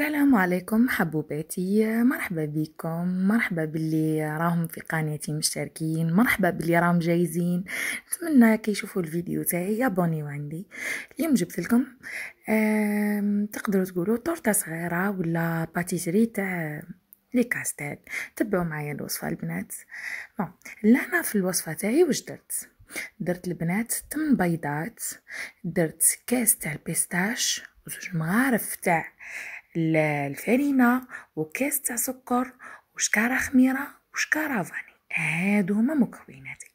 السلام عليكم حبوباتي مرحبا بكم مرحبا باللي راهم في قناتي مشتركين مرحبا باللي راهم جايزين نتمنى كي يشوفوا الفيديو تاعي يابونيو عندي اليوم جبت لكم تقدروا تقولوا تورته صغيره ولا باتيسري تاع لي كاستيل تبعوا معايا الوصفه البنات بون لهنا في الوصفه تاعي واش درت درت البنات 8 بيضات درت كاس تاع البيستاش وزوج مغارف تاع آه الفرينة وكاس تاع سكر وشكارة خميرة وشكارة فاني هادو هما مكوناتي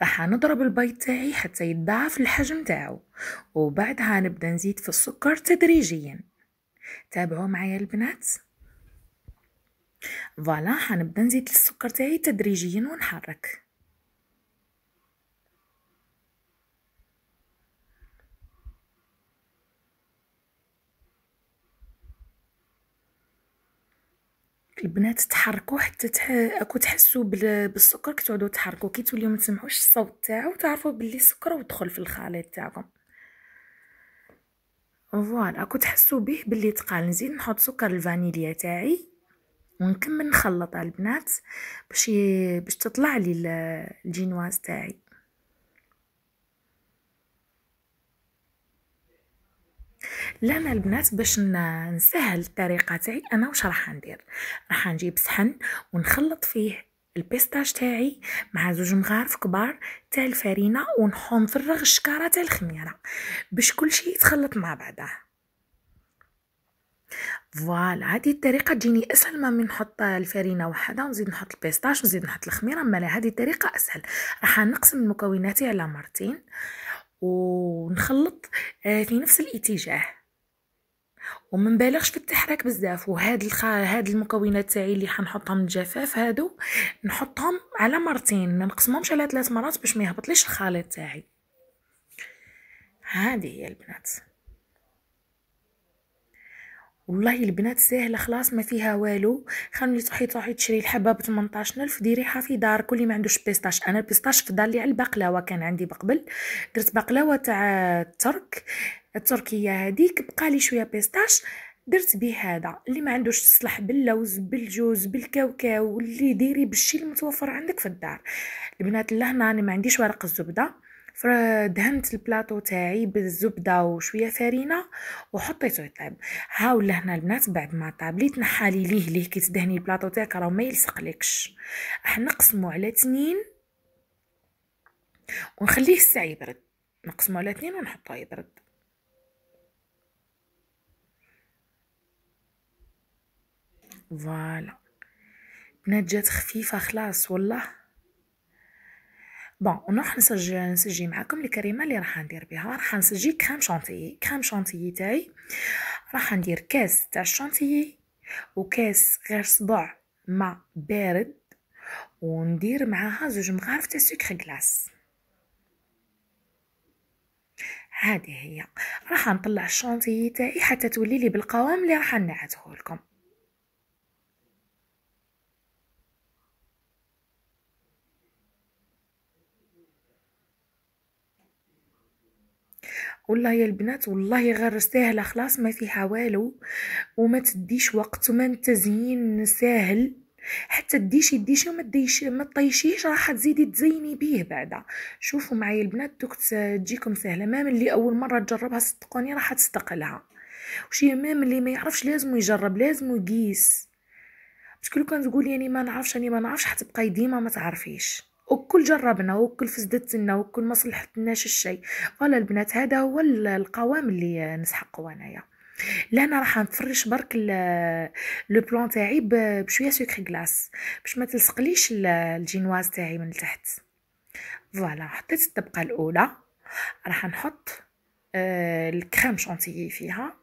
راح نضرب البيض تاعي حتى يتضاعف الحجم تاعو وبعدها نبدا نزيد في السكر تدريجيا تابعوا معايا البنات فوالا حنبدا نزيد السكر تاعي تدريجيا ونحرك البنات تحركوا حتى تح... اكو تحسوا بال... بالسكر كتعودوا تحركوا كي توليو ما تسمعوش الصوت تاعو وتعرفوا باللي السكر ودخل في الخليط تاعكم فوالا اكو تحسوا به باللي تقال نزيد نحط سكر الفانيليا تاعي ونكمل نخلط على البنات باش باش تطلع لي الجينواز تاعي لا البنات باش نسهل الطريقه تاعي انا واش راح ندير راح نجيب صحن ونخلط فيه البيستاج تاعي مع زوج مغارف كبار تاع الفرينه ونحوم نفرغ الشكاره تاع الخميره باش كل شيء يتخلط مع بعضه فوالا هذه الطريقه تجيني اسهل ما من نحط الفرينه وحده ونزيد نحط البيستاج ونزيد نحط الخميره مالا هذه الطريقه اسهل راح نقسم مكوناتي على مرتين ونخلط آه، في نفس الاتجاه وما نبالغش في التحرك بزاف وهاد الخ... هاد المكونات تاعي اللي حنحطهم الجفاف هادو نحطهم على مرتين ما نقسمهمش على ثلاث مرات باش ما يهبطليش الخليط تاعي هذه هي البنات والله البنات ساهله خلاص ما فيها والو خلوني تروحي تروحي تشري الحبه ب 18000 ديريها في دارك واللي ما عندوش بيستاش انا البيستاش في دار لي على البقلاوه كان عندي بقبل درت بقلاوه تاع الترك التركيه هذيك بقى لي شويه بيستاش درت به هذا اللي ما عندوش تصلح باللوز بالجوز بالكاوكاو واللي ديري بالشي المتوفر عندك في الدار البنات لهنا انا ما عنديش ورق الزبده دهنت البلاطو تاعي بالزبده وشويه فرينه وحطيته يطيب هاو لهنا البنات بعد ما طاب لي تنحالي ليه ليه كي تدهني البلاطو تاعك راه ما يلصقلكش راح نقسمو على تنين ونخليه الساع يبرد نقسمو على تنين ونحطوه يبرد فوالا بنات جات خفيفه خلاص والله بون نروح نسجل نسجي معاكم الكريمه اللي راح ندير بها راح نسجي كريم شانتيي كريم شانتيي تاعي راح ندير كاس تاع الشانتيي وكاس غير صبع ما بارد وندير معاها زوج مغارف تاع سكر كلاص هذه هي راح نطلع الشانتيي تاعي حتى تولي لي بالقوام اللي راح نعدهولكم لكم والله يا البنات والله غير ساهله خلاص ما فيها والو وما تديش وقت وما التزيين ساهل حتى ديشي ديشي وما تديش ما تطيشيش راح تزيدي تزيني بيه بعدا شوفوا معايا البنات دوك تجيكم سهله ما اللي اول مره تجربها صدقوني راح تستقلها وشي ما مام اللي ما يعرفش لازم يجرب لازم يقيس باسكو لو كان تقولي يعني ما نعرفش اني يعني ما نعرفش حتبقاي ديما ما تعرفيش وكل جربنا وكل فسدت لنا وكل ما صلحتناش الشيء قال البنات هذا هو القوام اللي نسحقه انايا لهنا راح نفرش برك لو بلون تاعي بشويه سكر كلاس باش ما تلصقليش الجينواز تاعي من تحت فوالا حطيت الطبقه الاولى راح نحط آه، الكريم شانتيي فيها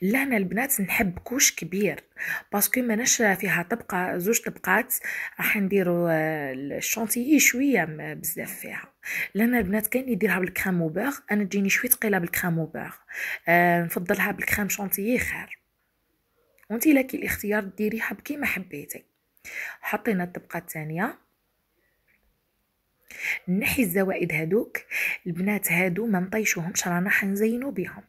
لا انا البنات نحب كوش كبير باسكو ماناش فيها طبقه زوج طبقات راح نديرو آه، الشونتيي شويه بزاف فيها لان البنات كاين يديرها بالكريم وباغ انا تجيني شويه ثقيله بالكريم وباغ أه نفضلها بالكريم شونتيي خير وانتي لك الاختيار ديريها بكيما حبيتي حطينا الطبقه الثانيه نحي الزوائد هادوك البنات هادو ما نطيشوهمش رانا حنزينو بهم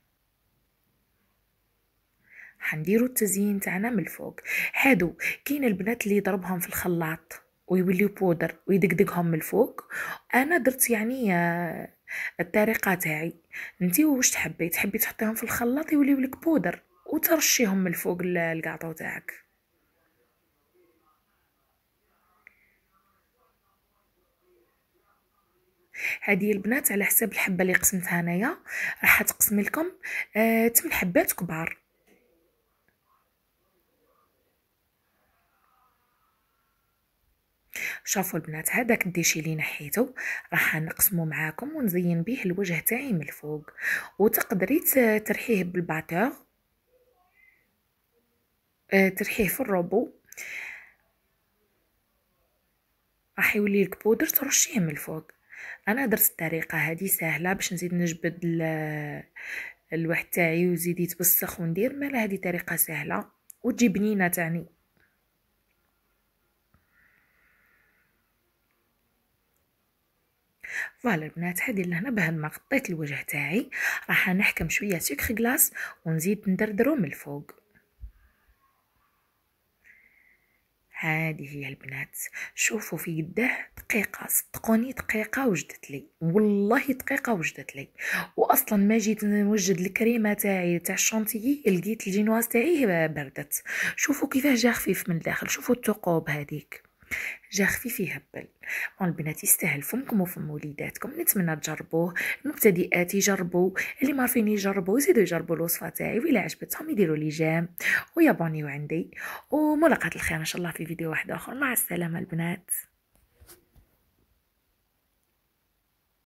حنديرو التزيين تاعنا من الفوق هادو كاين البنات اللي يضربهم في الخلاط ويولي بودر ويدقدقهم من الفوق انا درت يعني آه، الطريقه تاعي انت واش تحبي تحبي تحطيهم في الخلاط يوليو لك بودر وترشيهم من الفوق الكاطو تاعك هذه البنات على حساب الحبه اللي قسمتها انايا راح تقسم لكم 8 آه، حبات كبار شوفوا البنات هذاك الديشي اللي نحيتو راح نقسمه معاكم ونزين به الوجه تاعي من الفوق وتقدري ترحيه بالباتور آه، ترحيه في الروبو راح يولي لك بودر ترشيه من الفوق انا درت الطريقه هذه سهله باش نزيد نجبد الواحد تاعي وزيد يتبسخ وندير مالا هذه طريقه سهله وتجي بنينه تاني فوالا البنات هادي لهنا بها ما غطيت الوجه تاعي راح نحكم شويه سكر غلاص ونزيد ندردرو من الفوق هذه هي البنات شوفوا في يده دقيقة صدقوني دقيقة وجدت لي والله دقيقة وجدت لي وأصلا ما جيت نوجد الكريمة تاعي تاع الشونتيي لقيت الجينواز تاعي بردت شوفوا كيفاه جا خفيف من الداخل شوفوا الثقوب هذيك جا خفيف يهبل بون البنات يستاهل فمكم وفم وليداتكم نتمنى تجربوه المبتدئات يجربوا اللي ما عارفين يجربوا يزيدوا يجربوا الوصفه تاعي وإلا عجبتهم يديروا لي جام ويابونيو عندي وملاقات الخير ان شاء الله في فيديو واحد اخر مع السلامه البنات